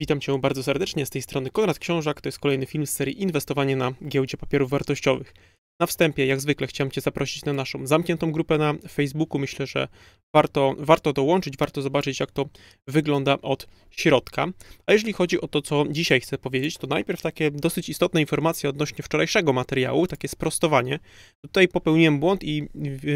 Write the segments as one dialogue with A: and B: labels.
A: Witam Cię bardzo serdecznie, z tej strony Konrad Książak, to jest kolejny film z serii Inwestowanie na giełdzie papierów wartościowych. Na wstępie, jak zwykle, chciałem Cię zaprosić na naszą zamkniętą grupę na Facebooku. Myślę, że warto, warto dołączyć, warto zobaczyć, jak to wygląda od środka. A jeżeli chodzi o to, co dzisiaj chcę powiedzieć, to najpierw takie dosyć istotne informacje odnośnie wczorajszego materiału, takie sprostowanie. Tutaj popełniłem błąd i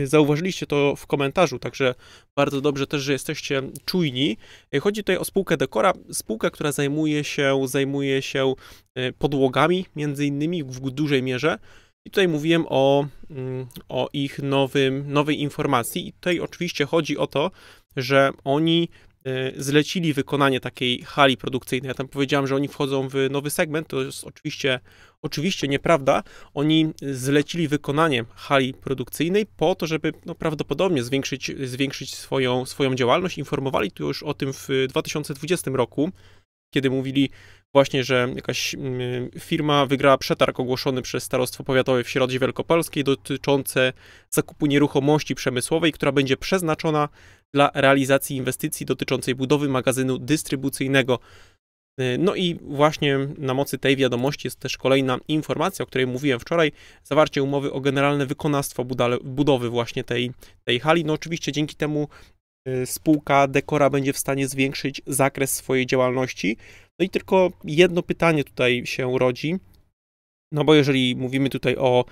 A: zauważyliście to w komentarzu, także bardzo dobrze też, że jesteście czujni. Chodzi tutaj o spółkę Dekora, spółkę, która zajmuje się, zajmuje się e, podłogami, między innymi w dużej mierze. I tutaj mówiłem o, mm, o ich nowym, nowej informacji. I tutaj oczywiście chodzi o to, że oni e, zlecili wykonanie takiej hali produkcyjnej. Ja tam powiedziałem, że oni wchodzą w nowy segment, to jest oczywiście, oczywiście nieprawda. Oni zlecili wykonanie hali produkcyjnej po to, żeby no, prawdopodobnie zwiększyć, zwiększyć swoją, swoją działalność. Informowali tu już o tym w 2020 roku, kiedy mówili, właśnie, że jakaś mm, firma wygrała przetarg ogłoszony przez Starostwo Powiatowe w Środzie Wielkopolskiej dotyczące zakupu nieruchomości przemysłowej, która będzie przeznaczona dla realizacji inwestycji dotyczącej budowy magazynu dystrybucyjnego. Y, no i właśnie na mocy tej wiadomości jest też kolejna informacja, o której mówiłem wczoraj, zawarcie umowy o generalne wykonawstwo budowy właśnie tej, tej hali. No oczywiście dzięki temu Y, spółka Dekora będzie w stanie zwiększyć zakres swojej działalności. No i tylko jedno pytanie tutaj się rodzi. No bo jeżeli mówimy tutaj o,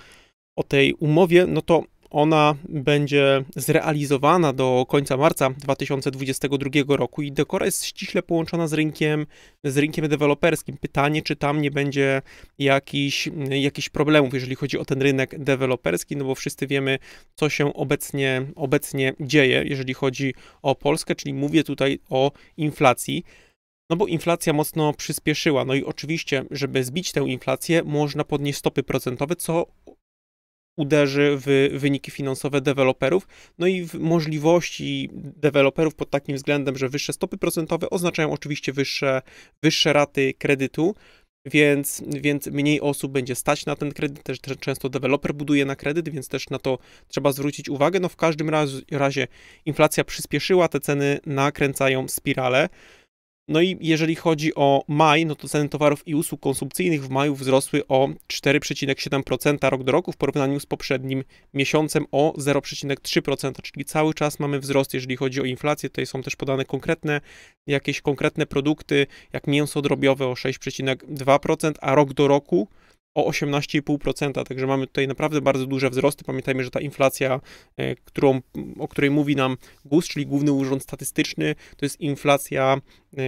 A: o tej umowie, no to ona będzie zrealizowana do końca marca 2022 roku i dekora jest ściśle połączona z rynkiem, z rynkiem deweloperskim. Pytanie, czy tam nie będzie jakichś jakiś problemów, jeżeli chodzi o ten rynek deweloperski, no bo wszyscy wiemy, co się obecnie, obecnie dzieje, jeżeli chodzi o Polskę, czyli mówię tutaj o inflacji. No bo inflacja mocno przyspieszyła. No i oczywiście, żeby zbić tę inflację, można podnieść stopy procentowe, co uderzy w wyniki finansowe deweloperów, no i w możliwości deweloperów pod takim względem, że wyższe stopy procentowe oznaczają oczywiście wyższe, wyższe raty kredytu, więc, więc mniej osób będzie stać na ten kredyt, też, też często deweloper buduje na kredyt, więc też na to trzeba zwrócić uwagę. No w każdym razie, razie inflacja przyspieszyła, te ceny nakręcają spirale. No i jeżeli chodzi o maj, no to ceny towarów i usług konsumpcyjnych w maju wzrosły o 4,7% rok do roku w porównaniu z poprzednim miesiącem o 0,3%, czyli cały czas mamy wzrost, jeżeli chodzi o inflację. Tutaj są też podane konkretne, jakieś konkretne produkty, jak mięso drobiowe o 6,2%, a rok do roku o 18,5%, także mamy tutaj naprawdę bardzo duże wzrosty. Pamiętajmy, że ta inflacja, e, którą, o której mówi nam GUS, czyli Główny Urząd Statystyczny, to jest inflacja, e,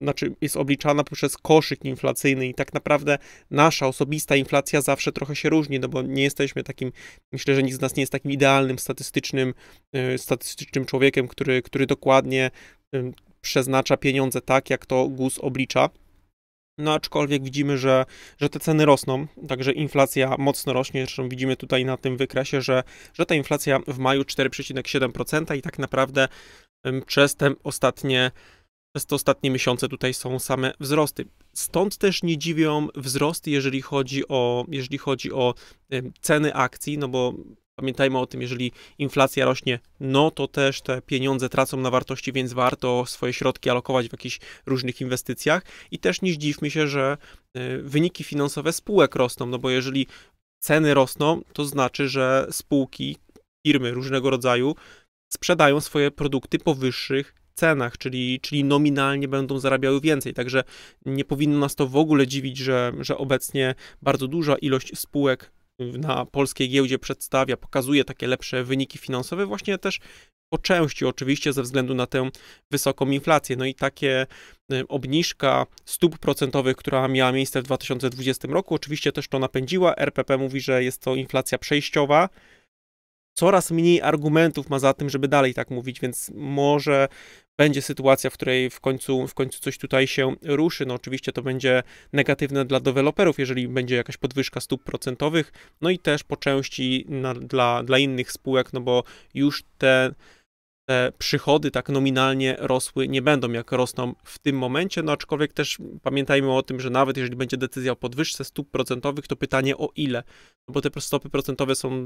A: znaczy jest obliczana poprzez koszyk inflacyjny i tak naprawdę nasza osobista inflacja zawsze trochę się różni, no bo nie jesteśmy takim, myślę, że nikt z nas nie jest takim idealnym statystycznym, e, statystycznym człowiekiem, który, który dokładnie przeznacza pieniądze tak, jak to GUS oblicza. No aczkolwiek widzimy, że, że te ceny rosną, także inflacja mocno rośnie. Zresztą widzimy tutaj na tym wykresie, że, że ta inflacja w maju 4,7% i tak naprawdę przez te ostatnie przez te ostatnie miesiące tutaj są same wzrosty. Stąd też nie dziwią wzrosty, jeżeli chodzi o, jeżeli chodzi o ceny akcji, no bo Pamiętajmy o tym, jeżeli inflacja rośnie, no to też te pieniądze tracą na wartości, więc warto swoje środki alokować w jakichś różnych inwestycjach. I też nie zdziwmy się, że e, wyniki finansowe spółek rosną, no bo jeżeli ceny rosną, to znaczy, że spółki, firmy różnego rodzaju sprzedają swoje produkty po wyższych cenach, czyli, czyli nominalnie będą zarabiały więcej. Także nie powinno nas to w ogóle dziwić, że, że obecnie bardzo duża ilość spółek na polskiej giełdzie przedstawia, pokazuje takie lepsze wyniki finansowe, właśnie też po części oczywiście ze względu na tę wysoką inflację. No i takie y, obniżka stóp procentowych, która miała miejsce w 2020 roku, oczywiście też to napędziła. RPP mówi, że jest to inflacja przejściowa. Coraz mniej argumentów ma za tym, żeby dalej tak mówić, więc może będzie sytuacja, w której w końcu, w końcu coś tutaj się ruszy. No oczywiście to będzie negatywne dla deweloperów, jeżeli będzie jakaś podwyżka stóp procentowych, no i też po części na, dla, dla innych spółek, no bo już te te przychody tak nominalnie rosły nie będą, jak rosną w tym momencie. No aczkolwiek też pamiętajmy o tym, że nawet jeżeli będzie decyzja o podwyżce stóp procentowych, to pytanie o ile, no bo te stopy procentowe są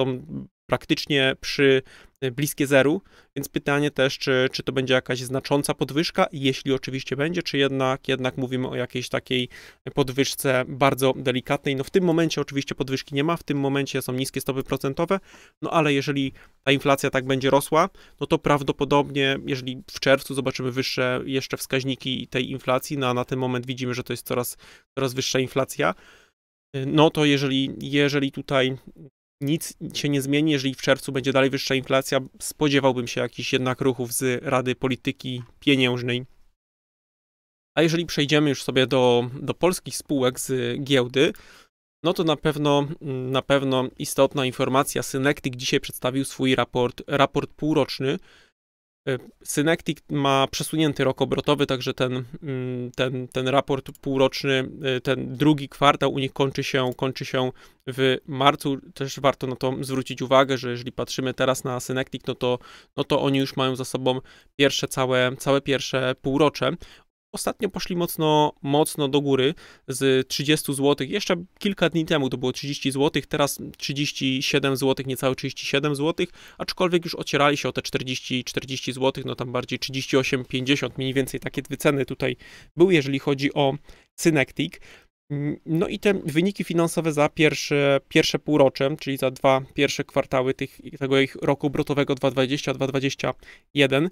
A: są praktycznie przy e, bliskie zeru, więc pytanie też, czy, czy to będzie jakaś znacząca podwyżka, jeśli oczywiście będzie, czy jednak, jednak mówimy o jakiejś takiej podwyżce bardzo delikatnej. No w tym momencie oczywiście podwyżki nie ma, w tym momencie są niskie stopy procentowe, no ale jeżeli ta inflacja tak będzie rosła, no to prawdopodobnie, jeżeli w czerwcu zobaczymy wyższe jeszcze wskaźniki tej inflacji, no a na ten moment widzimy, że to jest coraz, coraz wyższa inflacja, no to jeżeli, jeżeli tutaj nic się nie zmieni, jeżeli w czerwcu będzie dalej wyższa inflacja. Spodziewałbym się jakichś jednak ruchów z Rady Polityki Pieniężnej. A jeżeli przejdziemy już sobie do, do polskich spółek z giełdy, no to na pewno, na pewno istotna informacja. Synektyk dzisiaj przedstawił swój raport, raport półroczny, E, Synectic ma przesunięty rok obrotowy, także ten, mm, ten, ten raport półroczny, e, ten drugi kwartał u nich kończy się, kończy się w marcu. Też warto na to zwrócić uwagę, że jeżeli patrzymy teraz na Synectic, no to, no to oni już mają za sobą pierwsze całe, całe pierwsze półrocze ostatnio poszli mocno, mocno do góry z 30 zł. Jeszcze kilka dni temu to było 30 zł, teraz 37 zł, niecałe 37 zł, aczkolwiek już ocierali się o te 40, 40 zł, no tam bardziej 38, 50, mniej więcej takie wyceny tutaj były, jeżeli chodzi o Synectic. No i te wyniki finansowe za pierwsze, pierwsze półrocze, czyli za dwa pierwsze kwartały tych, tego ich roku obrotowego 2020-2021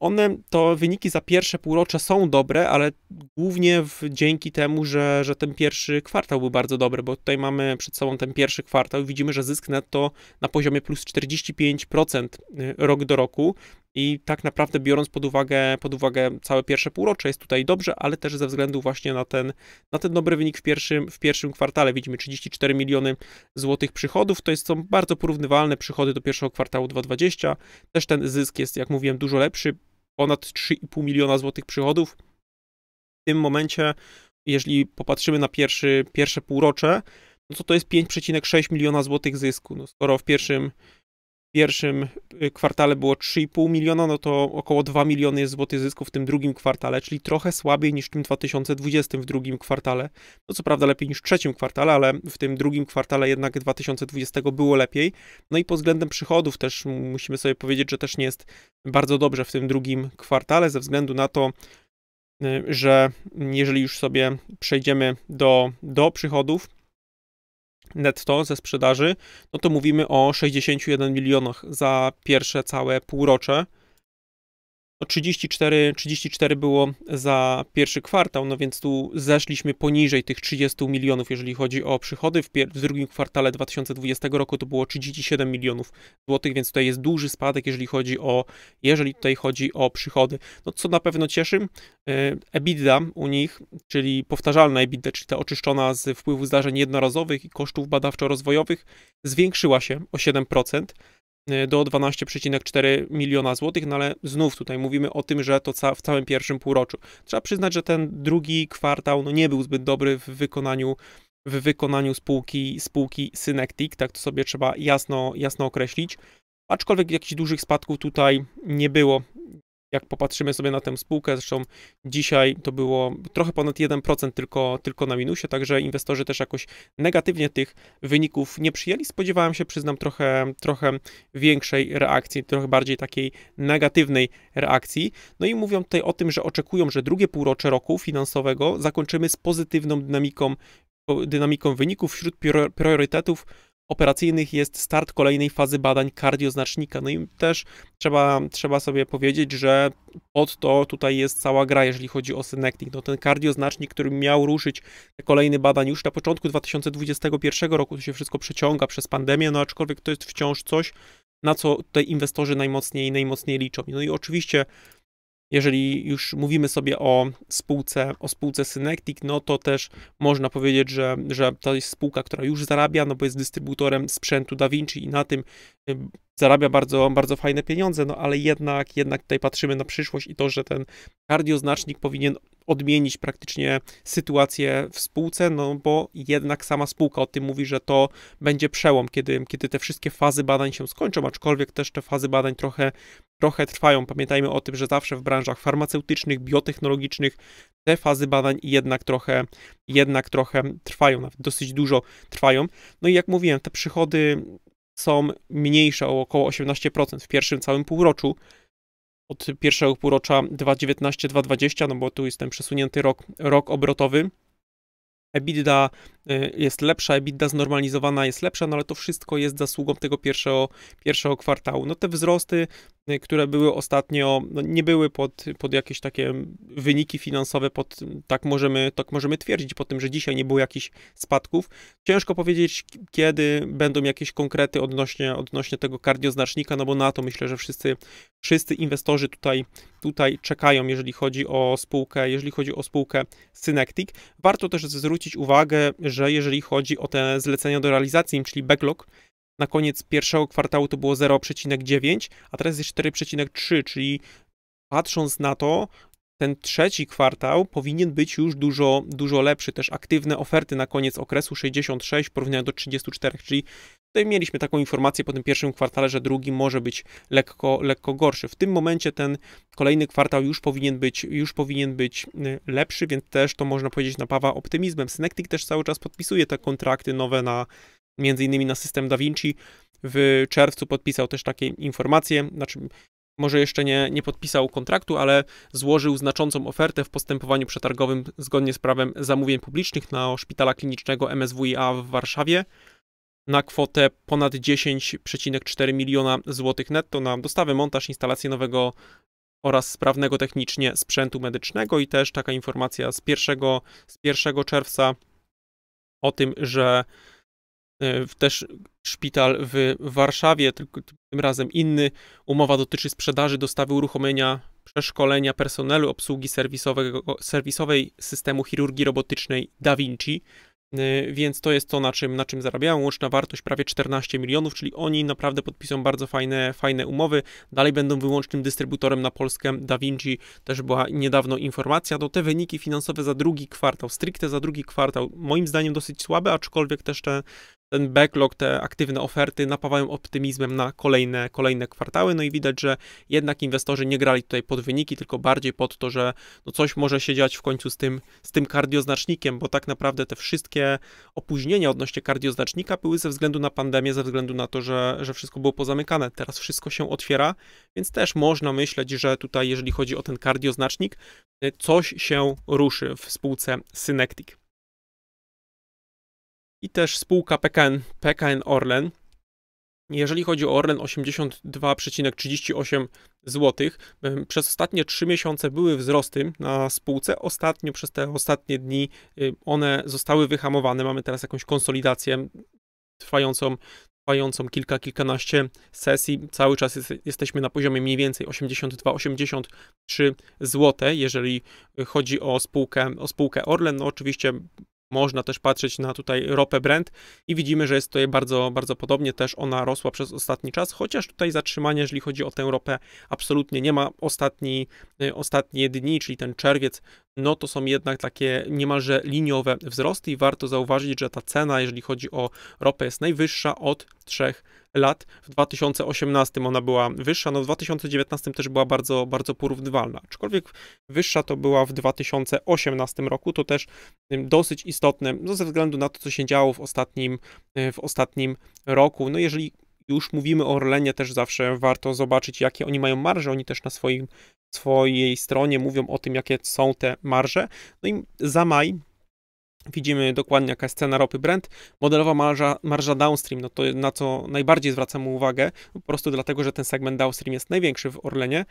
A: one, to wyniki za pierwsze półrocze są dobre, ale głównie w, dzięki temu, że, że ten pierwszy kwartał był bardzo dobry, bo tutaj mamy przed sobą ten pierwszy kwartał i widzimy, że zysk netto na poziomie plus 45% y, rok do roku, i tak naprawdę biorąc pod uwagę, pod uwagę całe pierwsze półrocze jest tutaj dobrze, ale też ze względu właśnie na ten, na ten dobry wynik w pierwszym, w pierwszym kwartale. Widzimy 34 miliony złotych przychodów, to jest, są bardzo porównywalne przychody do pierwszego kwartału 2020. Też ten zysk jest, jak mówiłem, dużo lepszy, ponad 3,5 miliona złotych przychodów. W tym momencie, jeżeli popatrzymy na pierwszy, pierwsze półrocze, no to to jest 5,6 miliona złotych zysku. No skoro w pierwszym, pierwszym y, kwartale było 3,5 miliona, no to około 2 miliony jest złotych zysków w tym drugim kwartale, czyli trochę słabiej niż w tym 2020 w drugim kwartale. No co prawda lepiej niż w trzecim kwartale, ale w tym drugim kwartale jednak 2020 było lepiej. No i pod względem przychodów też musimy sobie powiedzieć, że też nie jest bardzo dobrze w tym drugim kwartale ze względu na to, y, że jeżeli już sobie przejdziemy do, do przychodów, netto ze sprzedaży, no to mówimy o 61 milionach za pierwsze całe półrocze o 34, 34 było za pierwszy kwartał, no więc tu zeszliśmy poniżej tych 30 milionów, jeżeli chodzi o przychody. W, w drugim kwartale 2020 roku to było 37 milionów złotych, więc tutaj jest duży spadek, jeżeli chodzi o, jeżeli tutaj chodzi o przychody. No co na pewno cieszy, e, EBITDA u nich, czyli powtarzalna EBITDA, czyli ta oczyszczona z wpływu zdarzeń jednorazowych i kosztów badawczo-rozwojowych, zwiększyła się o 7%. Y, do 12,4 miliona złotych, no ale znów tutaj mówimy o tym, że to ca w całym pierwszym półroczu. Trzeba przyznać, że ten drugi kwartał no, nie był zbyt dobry w wykonaniu w wykonaniu spółki, spółki Synectic, tak to sobie trzeba jasno, jasno określić. Aczkolwiek jakichś dużych spadków tutaj nie było jak popatrzymy sobie na tę spółkę, zresztą dzisiaj to było trochę ponad 1% tylko, tylko na minusie, także inwestorzy też jakoś negatywnie tych wyników nie przyjęli. Spodziewałem się, przyznam, trochę, trochę większej reakcji, trochę bardziej takiej negatywnej reakcji. No i mówią tutaj o tym, że oczekują, że drugie półrocze roku finansowego zakończymy z pozytywną dynamiką dynamiką wyników wśród priorytetów operacyjnych jest start kolejnej fazy badań kardioznacznika. No i też trzeba, trzeba sobie powiedzieć, że pod to tutaj jest cała gra, jeżeli chodzi o Synectic. No ten kardioznacznik, który miał ruszyć kolejny badań już na początku 2021 roku, to się wszystko przeciąga przez pandemię, no aczkolwiek to jest wciąż coś, na co tutaj inwestorzy najmocniej, najmocniej liczą. No i oczywiście jeżeli już mówimy sobie o spółce, o spółce Synectic, no to też można powiedzieć, że, że to jest spółka, która już zarabia, no bo jest dystrybutorem sprzętu DaVinci i na tym y, zarabia bardzo, bardzo fajne pieniądze, no ale jednak, jednak tutaj patrzymy na przyszłość i to, że ten kardioznacznik powinien odmienić praktycznie sytuację w spółce, no bo jednak sama spółka o tym mówi, że to będzie przełom, kiedy, kiedy te wszystkie fazy badań się skończą, aczkolwiek też te fazy badań trochę, trochę trwają. Pamiętajmy o tym, że zawsze w branżach farmaceutycznych, biotechnologicznych te fazy badań jednak trochę, jednak trochę trwają, nawet dosyć dużo trwają. No i jak mówiłem, te przychody są mniejsze o około 18% w pierwszym całym półroczu, od pierwszego półrocza 2019-2020, no bo tu jest ten przesunięty rok, rok obrotowy. EBITDA Y, jest lepsza, EBITDA znormalizowana jest lepsza, no ale to wszystko jest zasługą tego pierwszego, pierwszego kwartału. No te wzrosty, y, które były ostatnio, no nie były pod, pod jakieś takie wyniki finansowe, pod, tak, możemy, tak możemy twierdzić po tym, że dzisiaj nie było jakichś spadków. Ciężko powiedzieć, kiedy będą jakieś konkrety odnośnie, odnośnie tego kardioznacznika, no bo na to myślę, że wszyscy, wszyscy inwestorzy tutaj, tutaj czekają, jeżeli chodzi o spółkę, jeżeli chodzi o spółkę Synectic. Warto też zwrócić uwagę, że jeżeli chodzi o te zlecenia do realizacji, czyli backlog, na koniec pierwszego kwartału to było 0,9, a teraz jest 4,3, czyli patrząc na to, ten trzeci kwartał powinien być już dużo, dużo lepszy. Też aktywne oferty na koniec okresu 66 w porównaniu do 34, czyli Tutaj mieliśmy taką informację po tym pierwszym kwartale, że drugi może być lekko, lekko gorszy. W tym momencie ten kolejny kwartał już powinien być, już powinien być y, lepszy, więc też to można powiedzieć napawa optymizmem. Synectic też cały czas podpisuje te kontrakty nowe na między innymi na system DaVinci. W czerwcu podpisał też takie informacje, znaczy może jeszcze nie, nie podpisał kontraktu, ale złożył znaczącą ofertę w postępowaniu przetargowym zgodnie z prawem zamówień publicznych na szpitala klinicznego MSWiA w Warszawie na kwotę ponad 10,4 miliona złotych netto na dostawę, montaż, instalację nowego oraz sprawnego technicznie sprzętu medycznego i też taka informacja z 1, z 1 czerwca o tym, że e, też szpital w Warszawie, tylko tym razem inny. Umowa dotyczy sprzedaży, dostawy uruchomienia, przeszkolenia personelu obsługi serwisowej systemu chirurgii robotycznej Da Vinci. Y, więc to jest to, na czym, na czym zarabiają. Łączna wartość prawie 14 milionów, czyli oni naprawdę podpisują bardzo fajne, fajne umowy. Dalej będą wyłącznym dystrybutorem na Polskę. Da Vinci też była niedawno informacja. To no, te wyniki finansowe za drugi kwartał, stricte za drugi kwartał, moim zdaniem dosyć słabe, aczkolwiek też te ten backlog, te aktywne oferty napawają optymizmem na kolejne, kolejne kwartały. No i widać, że jednak inwestorzy nie grali tutaj pod wyniki, tylko bardziej pod to, że no coś może się dziać w końcu z tym, z tym kardioznacznikiem, bo tak naprawdę te wszystkie opóźnienia odnośnie kardioznacznika były ze względu na pandemię, ze względu na to, że, że wszystko było pozamykane. Teraz wszystko się otwiera, więc też można myśleć, że tutaj, jeżeli chodzi o ten kardioznacznik, coś się ruszy w spółce Synectic i też spółka PKN, PKN Orlen. Jeżeli chodzi o Orlen 82,38 zł, przez ostatnie 3 miesiące były wzrosty na spółce. Ostatnio przez te ostatnie dni one zostały wyhamowane. Mamy teraz jakąś konsolidację trwającą trwającą kilka, kilkanaście sesji. Cały czas jest, jesteśmy na poziomie mniej więcej 82-83 zł, jeżeli chodzi o spółkę, o spółkę Orlen. No oczywiście można też patrzeć na tutaj ropę Brent i widzimy, że jest tutaj bardzo, bardzo podobnie, też ona rosła przez ostatni czas, chociaż tutaj zatrzymanie, jeżeli chodzi o tę ropę, absolutnie nie ma. Ostatni, y, ostatnie dni, czyli ten czerwiec, no to są jednak takie niemalże liniowe wzrosty i warto zauważyć, że ta cena, jeżeli chodzi o ropę, jest najwyższa od trzech lat. W 2018 ona była wyższa, no w 2019 też była bardzo, bardzo porównywalna. Aczkolwiek wyższa to była w 2018 roku, to też dosyć istotne no ze względu na to, co się działo w ostatnim, e, w ostatnim roku. No jeżeli już mówimy o Orlenie, też zawsze warto zobaczyć, jakie oni mają marże. Oni też na swoim, swojej stronie mówią o tym, jakie są te marże. No i za maj widzimy dokładnie jaka jest cena ropy Brent. Modelowa marża, marża downstream, no to na co najbardziej zwracamy uwagę, po prostu dlatego, że ten segment downstream jest największy w Orlenie.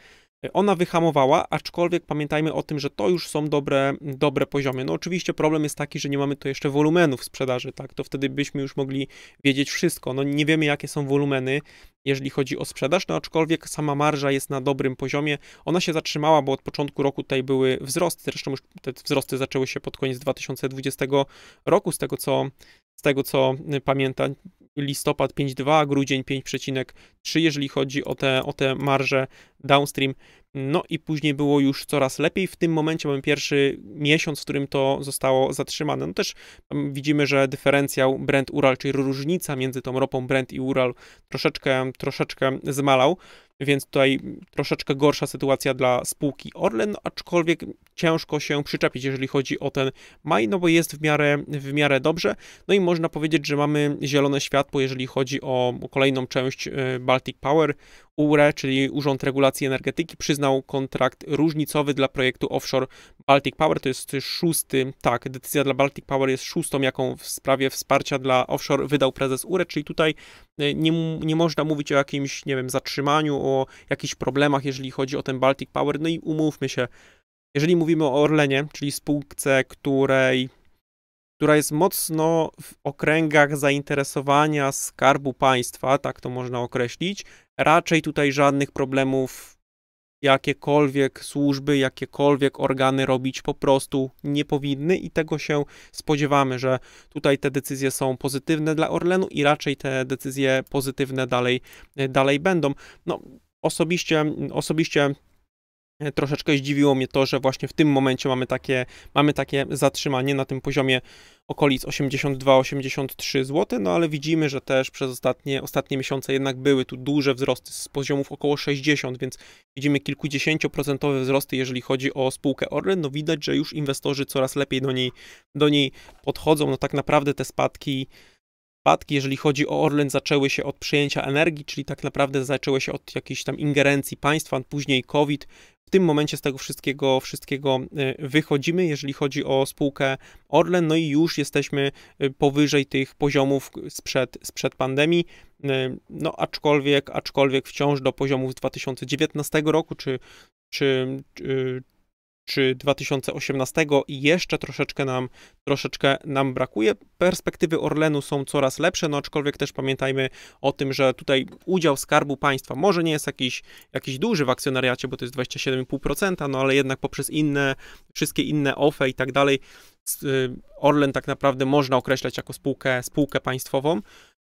A: Ona wyhamowała, aczkolwiek pamiętajmy o tym, że to już są dobre, dobre poziomy. No oczywiście problem jest taki, że nie mamy tu jeszcze wolumenów sprzedaży, tak? To wtedy byśmy już mogli wiedzieć wszystko. No nie wiemy, jakie są wolumeny, jeżeli chodzi o sprzedaż, no aczkolwiek sama marża jest na dobrym poziomie. Ona się zatrzymała, bo od początku roku tutaj były wzrosty, zresztą już te wzrosty zaczęły się pod koniec 2020 roku, z tego co, z tego co pamiętam, listopad 5,2, grudzień 5,3, jeżeli chodzi o te, o te marże downstream. No i później było już coraz lepiej. W tym momencie mamy pierwszy miesiąc, w którym to zostało zatrzymane. No też mm, widzimy, że dyferencjał Brent-Ural, czyli różnica między tą ropą Brent i Ural troszeczkę, troszeczkę zmalał więc tutaj troszeczkę gorsza sytuacja dla spółki Orlen, aczkolwiek ciężko się przyczepić, jeżeli chodzi o ten maj, no bo jest w miarę, w miarę dobrze. No i można powiedzieć, że mamy zielone światło, jeżeli chodzi o kolejną część y, Baltic Power. URE, czyli Urząd Regulacji Energetyki, przyznał kontrakt różnicowy dla projektu offshore Baltic Power. To jest szósty, tak, decyzja dla Baltic Power jest szóstą, jaką w sprawie wsparcia dla offshore wydał prezes URE, czyli tutaj e, nie, nie można mówić o jakimś, nie wiem, zatrzymaniu, o jakichś problemach, jeżeli chodzi o ten Baltic Power. No i umówmy się, jeżeli mówimy o Orlenie, czyli spółce, której która jest mocno w okręgach zainteresowania skarbu państwa, tak to można określić, Raczej tutaj żadnych problemów jakiekolwiek służby, jakiekolwiek organy robić po prostu nie powinny i tego się spodziewamy, że tutaj te decyzje są pozytywne dla Orlenu i raczej te decyzje pozytywne dalej, y, dalej będą. No, osobiście, osobiście E, troszeczkę zdziwiło mnie to, że właśnie w tym momencie mamy takie, mamy takie zatrzymanie na tym poziomie okolic 82-83 zł, no ale widzimy, że też przez ostatnie, ostatnie miesiące jednak były tu duże wzrosty z poziomów około 60, więc widzimy kilkudziesięcioprocentowe wzrosty, jeżeli chodzi o spółkę Orlen, no widać, że już inwestorzy coraz lepiej do niej, do niej podchodzą, no tak naprawdę te spadki spadki, jeżeli chodzi o Orlen, zaczęły się od przyjęcia energii, czyli tak naprawdę zaczęły się od jakiejś tam ingerencji państwa, później COVID, w tym momencie z tego wszystkiego, wszystkiego y, wychodzimy, jeżeli chodzi o spółkę Orlen, no i już jesteśmy y, powyżej tych poziomów sprzed, sprzed pandemii, y, no aczkolwiek, aczkolwiek wciąż do poziomów z 2019 roku, czy, czy, czy 2018 i jeszcze troszeczkę nam, troszeczkę nam brakuje. Perspektywy Orlenu są coraz lepsze, no aczkolwiek też pamiętajmy o tym, że tutaj udział Skarbu Państwa może nie jest jakiś, jakiś duży w akcjonariacie, bo to jest 27,5%, no ale jednak poprzez inne, wszystkie inne OFE i tak dalej, y, Orlen tak naprawdę można określać jako spółkę, spółkę państwową.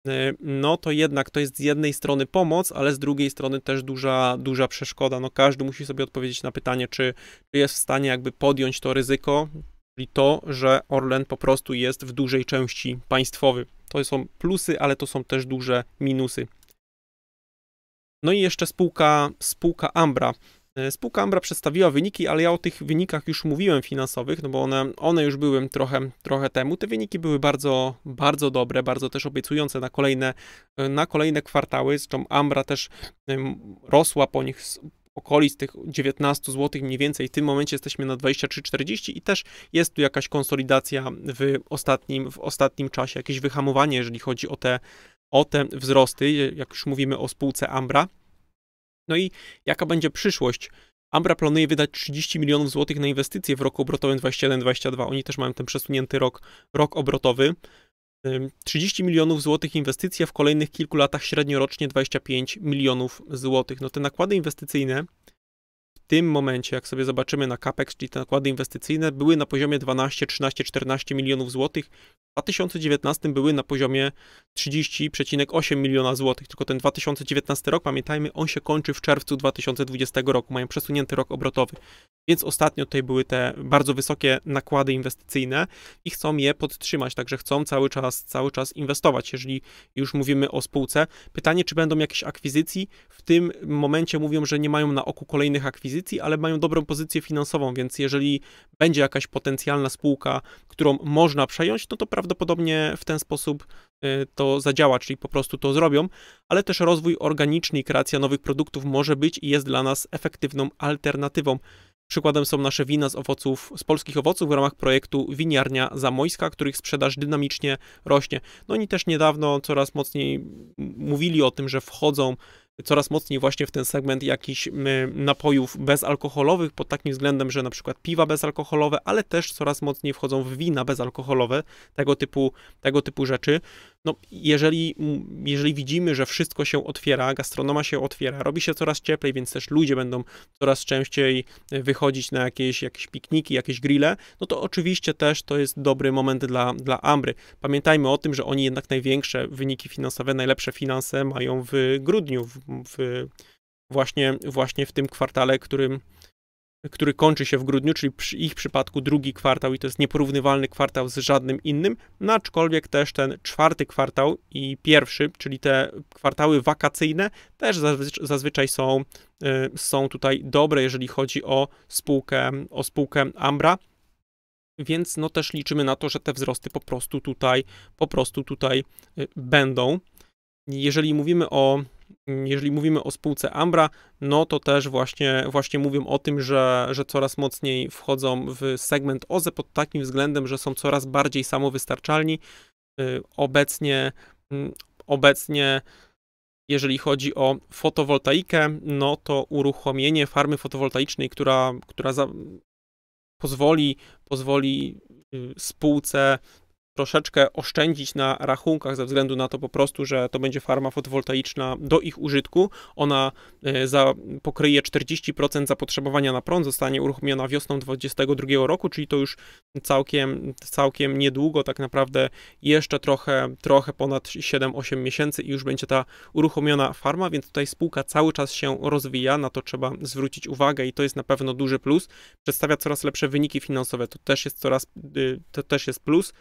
A: Y, no to jednak to jest z jednej strony pomoc, ale z drugiej strony też duża, duża przeszkoda. No każdy musi sobie odpowiedzieć na pytanie, czy, czy jest w stanie jakby podjąć to ryzyko, czyli to, że Orlen po prostu jest w dużej części państwowy. To są plusy, ale to są też duże minusy. No i jeszcze spółka, spółka Ambra. E, spółka Ambra przedstawiła wyniki, ale ja o tych wynikach już mówiłem finansowych, no bo one, one już były trochę, trochę temu. Te wyniki były bardzo, bardzo dobre, bardzo też obiecujące na kolejne, e, na kolejne kwartały, z czym Ambra też rosła po nich okolic tych 19 zł mniej więcej. W tym momencie jesteśmy na 23,40 i też jest tu jakaś konsolidacja w ostatnim, w ostatnim czasie, jakieś wyhamowanie, jeżeli chodzi o te, o te wzrosty, jak już mówimy o spółce Ambra. No i jaka będzie przyszłość? Ambra planuje wydać 30 milionów złotych na inwestycje w roku obrotowym 2021-2022. Oni też mają ten przesunięty rok, rok obrotowy. 30 milionów złotych inwestycje, w kolejnych kilku latach średniorocznie 25 milionów złotych. No te nakłady inwestycyjne w tym momencie, jak sobie zobaczymy na CAPEX, czyli te nakłady inwestycyjne, były na poziomie 12, 13, 14 milionów złotych, 2019 były na poziomie 30,8 miliona złotych, tylko ten 2019 rok, pamiętajmy, on się kończy w czerwcu 2020 roku, mają przesunięty rok obrotowy, więc ostatnio tutaj były te bardzo wysokie nakłady inwestycyjne i chcą je podtrzymać, także chcą cały czas, cały czas inwestować, jeżeli już mówimy o spółce. Pytanie, czy będą jakieś akwizycji? W tym momencie mówią, że nie mają na oku kolejnych akwizycji, ale mają dobrą pozycję finansową, więc jeżeli będzie jakaś potencjalna spółka, którą można przejąć, no to prawdopodobnie w ten sposób y, to zadziała, czyli po prostu to zrobią, ale też rozwój organiczny i kreacja nowych produktów może być i jest dla nas efektywną alternatywą. Przykładem są nasze wina z owoców, z polskich owoców w ramach projektu Winiarnia Zamojska, których sprzedaż dynamicznie rośnie. No oni też niedawno coraz mocniej mówili o tym, że wchodzą coraz mocniej właśnie w ten segment jakichś napojów bezalkoholowych, pod takim względem, że na przykład piwa bezalkoholowe, ale też coraz mocniej wchodzą w wina bezalkoholowe, tego typu, tego typu rzeczy no, jeżeli, jeżeli widzimy, że wszystko się otwiera, gastronoma się otwiera, robi się coraz cieplej, więc też ludzie będą coraz częściej wychodzić na jakieś, jakieś pikniki, jakieś grille, no to oczywiście też to jest dobry moment dla, dla Ambry. Pamiętajmy o tym, że oni jednak największe wyniki finansowe, najlepsze finanse mają w grudniu, w, w właśnie, właśnie w tym kwartale, którym który kończy się w grudniu, czyli przy ich przypadku drugi kwartał i to jest nieporównywalny kwartał z żadnym innym, no aczkolwiek też ten czwarty kwartał i pierwszy, czyli te kwartały wakacyjne też zazwyczaj są, y, są tutaj dobre, jeżeli chodzi o spółkę, o spółkę Ambra, więc no też liczymy na to, że te wzrosty po prostu tutaj, po prostu tutaj y, będą. Jeżeli mówimy o jeżeli mówimy o spółce Ambra, no to też właśnie, właśnie mówią o tym, że, że coraz mocniej wchodzą w segment OZE pod takim względem, że są coraz bardziej samowystarczalni. Y, obecnie, mm, obecnie jeżeli chodzi o fotowoltaikę, no to uruchomienie farmy fotowoltaicznej, która, która za, pozwoli, pozwoli y, spółce troszeczkę oszczędzić na rachunkach ze względu na to po prostu, że to będzie farma fotowoltaiczna do ich użytku. Ona e, za, pokryje 40% zapotrzebowania na prąd, zostanie uruchomiona wiosną 2022 roku, czyli to już całkiem, całkiem niedługo, tak naprawdę jeszcze trochę, trochę ponad 7-8 miesięcy i już będzie ta uruchomiona farma, więc tutaj spółka cały czas się rozwija, na to trzeba zwrócić uwagę i to jest na pewno duży plus. Przedstawia coraz lepsze wyniki finansowe, to też jest coraz, y, to też jest plus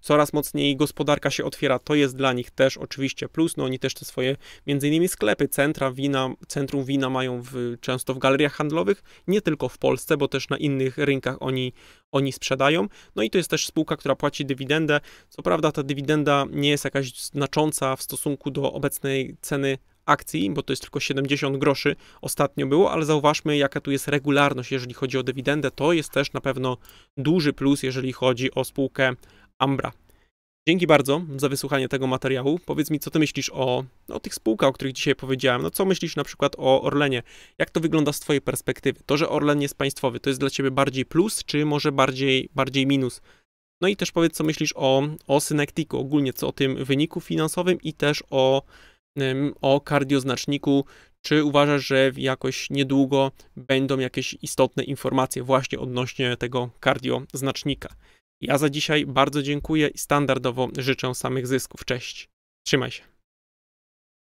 A: coraz mocniej gospodarka się otwiera, to jest dla nich też oczywiście plus, no oni też te swoje, między innymi sklepy, centra wina, centrum wina mają w, często w galeriach handlowych, nie tylko w Polsce, bo też na innych rynkach oni, oni sprzedają, no i to jest też spółka, która płaci dywidendę, co prawda ta dywidenda nie jest jakaś znacząca w stosunku do obecnej ceny akcji, bo to jest tylko 70 groszy ostatnio było, ale zauważmy, jaka tu jest regularność, jeżeli chodzi o dywidendę. To jest też na pewno duży plus, jeżeli chodzi o spółkę Ambra. Dzięki bardzo za wysłuchanie tego materiału. Powiedz mi, co ty myślisz o, no, o tych spółkach, o których dzisiaj powiedziałem. No co myślisz na przykład o Orlenie? Jak to wygląda z twojej perspektywy? To, że Orlen jest państwowy, to jest dla ciebie bardziej plus, czy może bardziej, bardziej minus? No i też powiedz, co myślisz o, o Synectiku, ogólnie co o tym wyniku finansowym i też o, o kardioznaczniku. Czy uważasz, że jakoś niedługo będą jakieś istotne informacje właśnie odnośnie tego kardioznacznika? Ja za dzisiaj bardzo dziękuję i standardowo życzę samych zysków. Cześć. Trzymaj się.